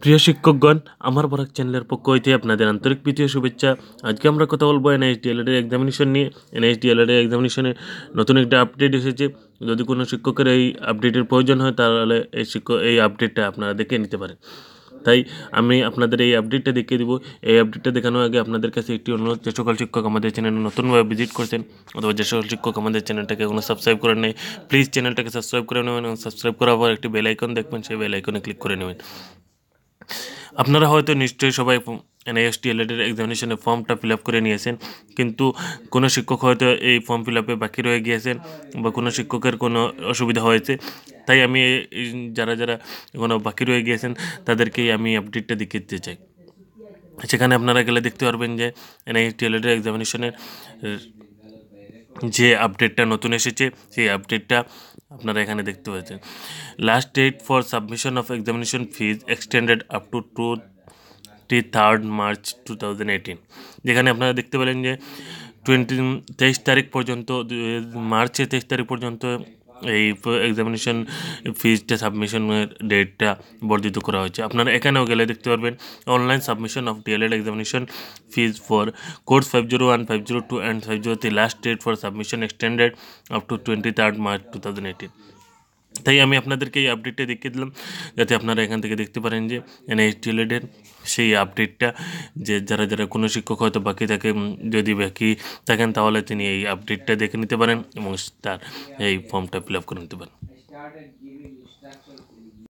প্রিয় শিক্ষকগণ আমার বরাক চ্যানেলের পক্ষ হইতে আপনাদের আন্তরিক প্রীতীয় শুভেচ্ছা আজকে আমরা কথা বলবো এনএইচডিএলএড এর এক্সামিনেশন নিয়ে এনএইচডিএলএড এর এক্সামিনেশনে নতুন একটা আপডেট এসেছে যদি কোনো শিক্ষকের এই আপডেটের প্রয়োজন হয় তাহলে এই শিক্ষক এই আপডেটটা আপনারা দেখে নিতে পারেন তাই আমি আপনাদের এই আপডেটটা দেখিয়ে দেবো এই আপডেটটা দেখানোর আগে আপনাদের কাছে একটি অনুরোধ যে সকল শিক্ষক আমাদের চ্যানেলে নতুনভাবে ভিজিট করছেন অথবা যে সকল শিক্ষক আমাদের চ্যানেলটাকে এখনও সাবস্ক্রাইব করে নেই প্লিজ চ্যানেলটাকে সাবস্ক্রাইব করে নেবেন এবং সাবস্ক্রাইব করার পর একটি বেল আইকন দেখবেন সেই বেল আইকনে ক্লিক করে নেবেন আপনারা হয়তো নিশ্চয়ই সবাই এনআইএসটি এলএডের এক্সামিনেশনের ফর্মটা ফিল আপ করে নিয়েছেন কিন্তু কোনো শিক্ষক হয়তো এই ফর্ম ফিল আপে বাকি রয়ে গিয়েছেন বা কোনো শিক্ষকের কোনো অসুবিধা হয়েছে তাই আমি যারা যারা এখনও বাকি রয়ে গিয়েছেন তাদেরকেই আমি আপডেটটা দেখে দিতে চাই সেখানে আপনারা গেলে দেখতে পারবেন যে এনআইটিএলের এক্সামিনেশনের যে আপডেটটা নতুন এসেছে সেই আপডেটটা আপনারা এখানে দেখতে পাচ্ছেন last date for submission of examination fees extended up to টু টি থার্ড মার্চ টু যেখানে আপনারা দেখতে পেলেন যে টোয়েন্টি তেইশ তারিখ পর্যন্ত মার্চে তেইশ তারিখ পর্যন্ত এই এক্সামিনেশন ফিজটা সাবমিশনের ডেটটা বর্ধিত করা হয়েছে আপনারা এখানেও গেলে দেখতে পারবেন online submission of DElEd examination fees for course five zero one five zero two and five zero three last date for submission extended up to twenty third March two thousand eighteen তাই আমি আপনাদেরকে এই আপডেটটা দেখিয়ে দিলাম যাতে আপনারা এখান থেকে দেখতে পারেন যে ডিএলএডের সেই আপডেটটা যে যারা যারা কোনো শিক্ষক হয়তো বাকি থাকে যদি বাকি থাকেন তাহলে তিনি এই আপডেটটা দেখে নিতে পারেন এবং তার এই ফর্মটা ফিল আপ করে নিতে পারেন